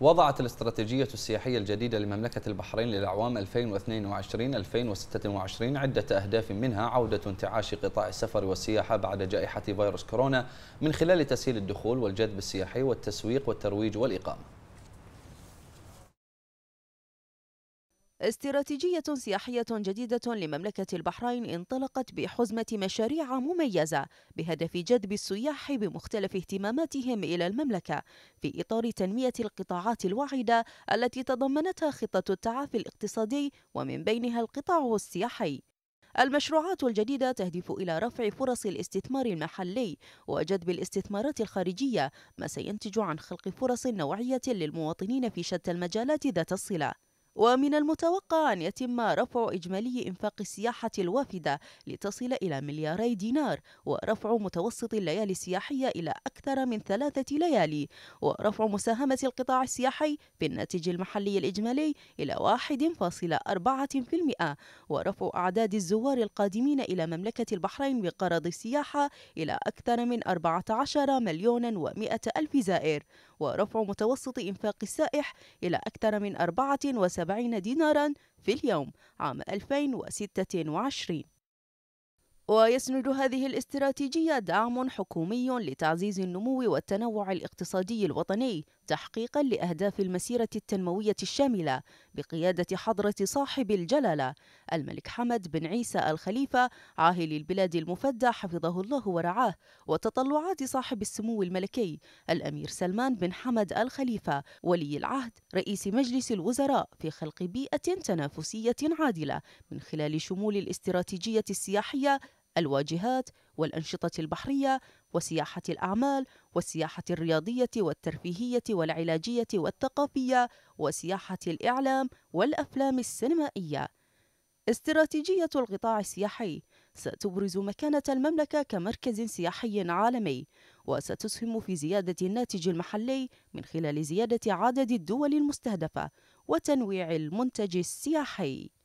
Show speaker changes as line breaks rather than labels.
وضعت الاستراتيجية السياحية الجديدة لمملكة البحرين للأعوام 2022-2026 عدة أهداف منها عودة انتعاش قطاع السفر والسياحة بعد جائحة فيروس كورونا من خلال تسهيل الدخول والجذب السياحي والتسويق والترويج والإقامة
استراتيجية سياحية جديدة لمملكة البحرين انطلقت بحزمة مشاريع مميزة بهدف جذب السياح بمختلف اهتماماتهم إلى المملكة في إطار تنمية القطاعات الواعدة التي تضمنتها خطة التعافي الاقتصادي ومن بينها القطاع السياحي المشروعات الجديدة تهدف إلى رفع فرص الاستثمار المحلي وجذب الاستثمارات الخارجية ما سينتج عن خلق فرص نوعية للمواطنين في شتى المجالات ذات الصلة ومن المتوقع أن يتم رفع إجمالي إنفاق السياحة الوافدة لتصل إلى ملياري دينار ورفع متوسط الليالي السياحية إلى أكثر من ثلاثة ليالي ورفع مساهمة القطاع السياحي في الناتج المحلي الإجمالي إلى 1.4% ورفع أعداد الزوار القادمين إلى مملكة البحرين بقرض السياحة إلى أكثر من 14 مليون ومئة ألف زائر ورفع متوسط إنفاق السائح إلى أكثر من 74 دينارا في اليوم عام 2026 ويسند هذه الاستراتيجية دعم حكومي لتعزيز النمو والتنوع الاقتصادي الوطني تحقيقا لأهداف المسيرة التنموية الشاملة بقيادة حضرة صاحب الجلالة الملك حمد بن عيسى الخليفة عاهل البلاد المفدى حفظه الله ورعاه وتطلعات صاحب السمو الملكي الأمير سلمان بن حمد الخليفة ولي العهد رئيس مجلس الوزراء في خلق بيئة تنافسية عادلة من خلال شمول الاستراتيجية السياحية الواجهات والأنشطة البحرية وسياحة الأعمال والسياحة الرياضية والترفيهية والعلاجية والثقافية وسياحة الإعلام والأفلام السينمائية. استراتيجية القطاع السياحي ستبرز مكانة المملكة كمركز سياحي عالمي وستسهم في زيادة الناتج المحلي من خلال زيادة عدد الدول المستهدفة وتنويع المنتج السياحي